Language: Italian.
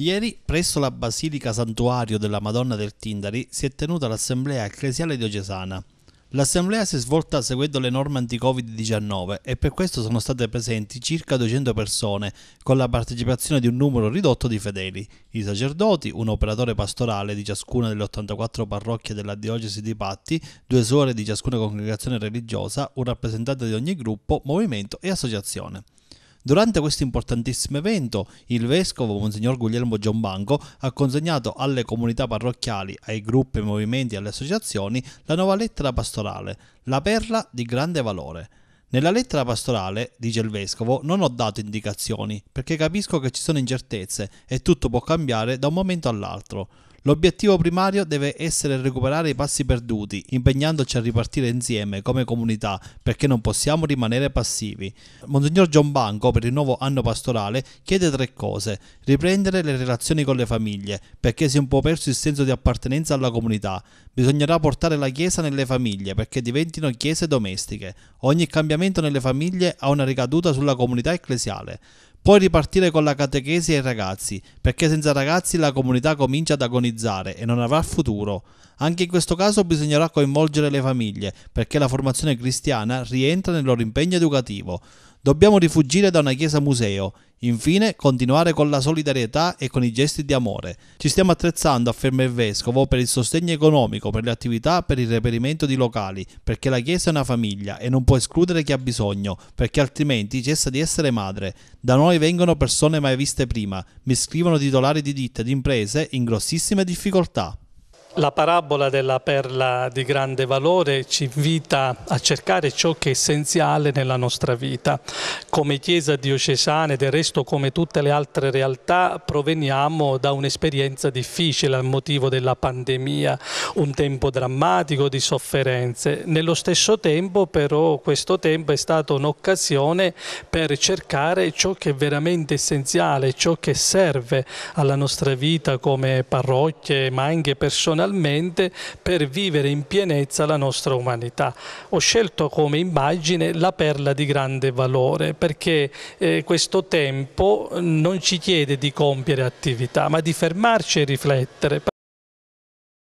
Ieri, presso la Basilica Santuario della Madonna del Tindari, si è tenuta l'Assemblea Ecclesiale Diocesana. L'assemblea si è svolta seguendo le norme anti-Covid-19 e per questo sono state presenti circa 200 persone, con la partecipazione di un numero ridotto di fedeli, i sacerdoti, un operatore pastorale di ciascuna delle 84 parrocchie della diocesi di Patti, due suore di ciascuna congregazione religiosa, un rappresentante di ogni gruppo, movimento e associazione. Durante questo importantissimo evento, il vescovo Monsignor Guglielmo Giombanco ha consegnato alle comunità parrocchiali, ai gruppi, ai movimenti e alle associazioni la nuova lettera pastorale, la perla di grande valore. Nella lettera pastorale, dice il vescovo, non ho dato indicazioni perché capisco che ci sono incertezze e tutto può cambiare da un momento all'altro. L'obiettivo primario deve essere recuperare i passi perduti, impegnandoci a ripartire insieme come comunità, perché non possiamo rimanere passivi. Monsignor John Banco, per il nuovo anno pastorale, chiede tre cose: riprendere le relazioni con le famiglie, perché si è un po' perso il senso di appartenenza alla comunità. Bisognerà portare la Chiesa nelle famiglie, perché diventino chiese domestiche. Ogni cambiamento nelle famiglie ha una ricaduta sulla comunità ecclesiale. Poi ripartire con la catechesi ai ragazzi, perché senza ragazzi la comunità comincia ad agonizzare e non avrà futuro. Anche in questo caso bisognerà coinvolgere le famiglie, perché la formazione cristiana rientra nel loro impegno educativo. Dobbiamo rifugire da una chiesa museo. Infine, continuare con la solidarietà e con i gesti di amore. Ci stiamo attrezzando, afferma il Vescovo, per il sostegno economico, per le attività, per il reperimento di locali, perché la Chiesa è una famiglia e non può escludere chi ha bisogno, perché altrimenti cessa di essere madre. Da noi vengono persone mai viste prima, mi scrivono titolari di ditte, e di imprese in grossissime difficoltà. La parabola della perla di grande valore ci invita a cercare ciò che è essenziale nella nostra vita. Come Chiesa diocesana e del resto come tutte le altre realtà proveniamo da un'esperienza difficile al motivo della pandemia, un tempo drammatico di sofferenze. Nello stesso tempo però questo tempo è stato un'occasione per cercare ciò che è veramente essenziale, ciò che serve alla nostra vita come parrocchie ma anche persone personalmente per vivere in pienezza la nostra umanità. Ho scelto come immagine la perla di grande valore perché eh, questo tempo non ci chiede di compiere attività ma di fermarci e riflettere.